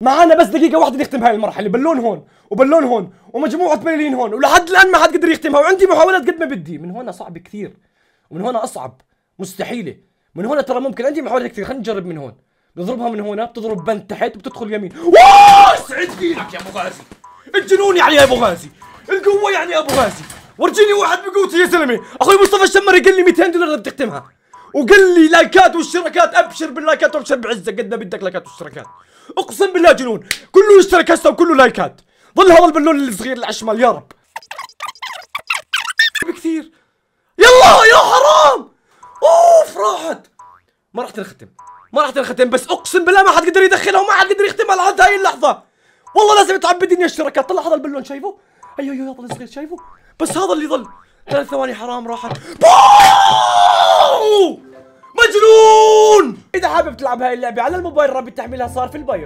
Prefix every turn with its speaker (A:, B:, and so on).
A: معانا بس دقيقة واحدة نختم هاي المرحلة بلون هون وبلون هون ومجموعة بلالين هون ولحد الآن ما حد قدر يختمها وعندي محاولات قد ما بدي من هون صعب كثير ومن هون أصعب مستحيلة من هون ترى ممكن عندي محاولات كثير خلينا نجرب من هون نضربها من هنا بتضرب بنت تحت وبتدخل يمين واسعد
B: فينك يا ابو غازي الجنون يعني يا ابو غازي
A: القوة يعني يا ابو غازي ورجيني واحد بقوتي يا زلمة اخوي مصطفى الشمري قال لي 200 دولار بتختمها وقال لي لايكات واشتراكات ابشر باللايكات وابشر بعزه قد ما بدك لايكات واشتراكات اقسم بالله جنون كله اشتراكات وكله لايكات ظل هذا البلون الصغير اللي على الشمال يا رب بكثير يلا يا حرام اوف راحت ما راح تنختم ما راح تنختم بس اقسم بالله ما حد قدر يدخلها وما حد قدر يختمها لحد هاي اللحظه والله لازم تعبي الدنيا اشتراكات طلع هذا البلون شايفه ايوه ايوه هذا الصغير شايفه بس هذا اللي ظل ثلاث ثواني حرام راحت يكون اذا حابب تلعب هاي اللعبه على الموبايل رابط تحميلها صار في البايو